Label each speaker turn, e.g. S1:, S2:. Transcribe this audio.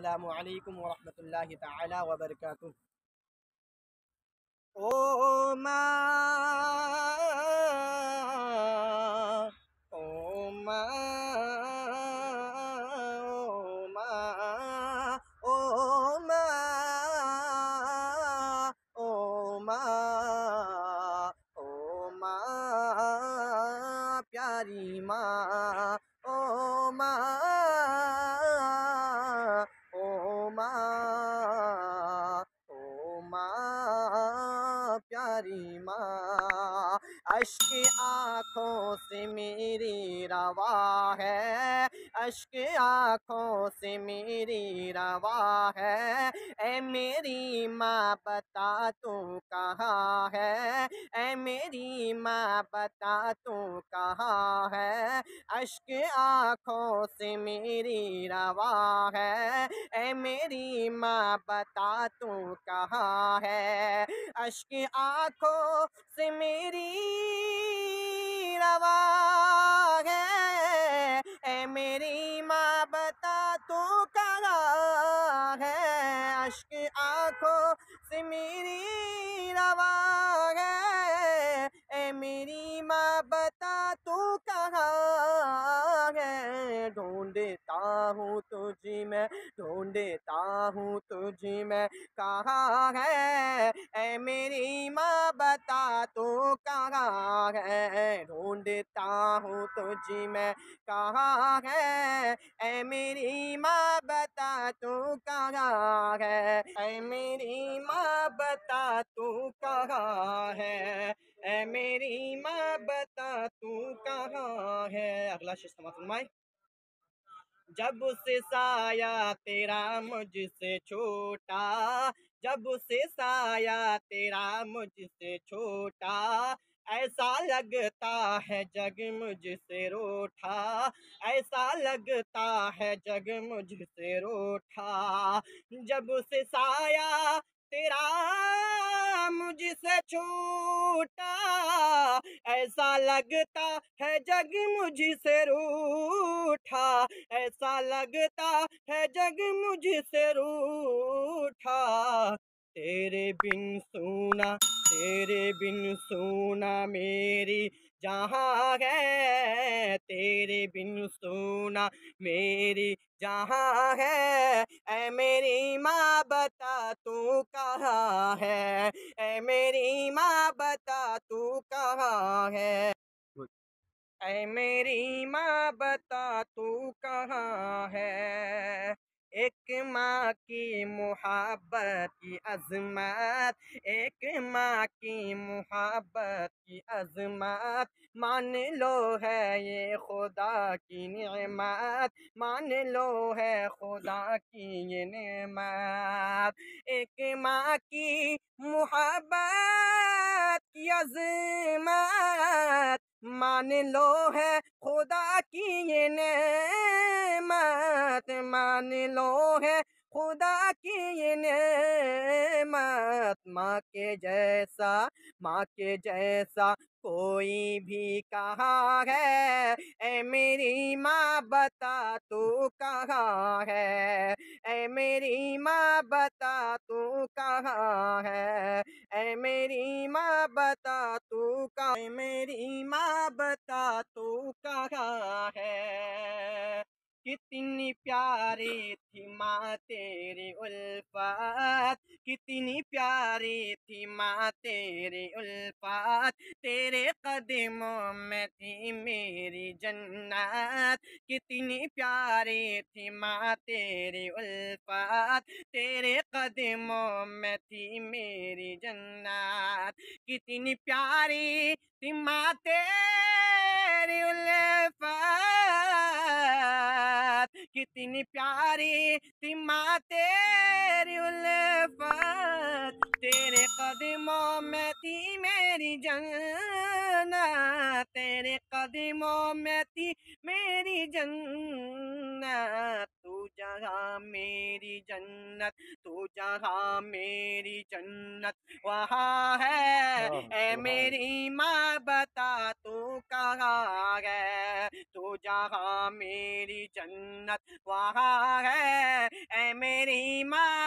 S1: আসসালামু আলাইকুম ওরহমতুল্লাহি তাআলা ওয়া বারাকাতুহু ও মা ও মা ও মা ও মা ও মা ও মা প্যারি মা अश्क आँखों से मेरी रवा है अश्क आँखों से मेरी रवा है ए मेरी माँ बता तू कहाँ है ए मेरी माँ बता तू कहाँ है अश्क आँखों से मेरी रवा है ए मेरी माँ बता तू कहाँ है अश्क आँखों से मेरी आंखों से मेरी रवा है ए मेरी माँ बता तू कहाँ है ढूंढता हूँ तुझे मैं ढूंढता हूँ तुझे मैं कहाँ है ए मेरी माँ बता तू कहाँ है ढूंढता हूँ तुझी मैं कहाँ है ए मेरी माँ बता तू कहाँ बता तू कहाँ है ए मेरी माँ बता तू कहाँ है अगला शिस्तमा फरमाए जब से साया तेरा मुझसे छोटा जब से साया तेरा मुझसे छोटा ऐसा लगता है जग मुझसे रोठा ऐसा लगता है जग मुझसे रोठा जब से साया तेरा मुझसे छूटा ऐसा लगता है जग मुझसे रूठा ऐसा लगता है जग मुझसे रूठा तेरे बिन सोना तेरे बिन सोना मेरी जहाँ है तेरे बिन सोना मेरी जहाँ है ए मेरी माँ बता तू कहाँ है ए मेरी माँ बता तू कहाँ है ए मेरी माँ बता तू कहाँ है एक माँ की मोहब्बत की अजमत एक माँ की मोहब्बत की अजमत मान लो है ये खुदा की नमत मान लो है खुदा की ये नमत एक माँ की मुहब्बत की अजमत मान लो है खुदा की ये नेमत मान लो है खुदा की ये भारत माँ के जैसा माँ के जैसा कोई भी कहा है ए मेरी माँ बता तू कहाँ है ए मेरी माँ बता तू कहाँ है ए मेरी माँ बता तू का मेरी माँ बता तू कहाँ है कितनी प्यारी थी माँ तेरी उल्फत कितनी प्यारी थी माँ तेरे उल्फात तेरे कदमों में थी मेरी जन्नत कितनी प्यारी थी माँ तेरी उल्फात तेरे कदमों में थी मेरी जन्नत कितनी प्यारी थी माँ तेरी उल्फात कितनी प्यारी थी माँ तेरी उल्फत तेरे कदमों में थी मेरी जन्नत तेरे कदमों में थी मेरी जन्नत तू जहाँ मेरी जन्नत तू जहाँ मेरी जन्नत वहाँ है ए मेरी माँ बता तू कहाँ जहाँ मेरी जन्नत वहाँ है ए मेरी माँ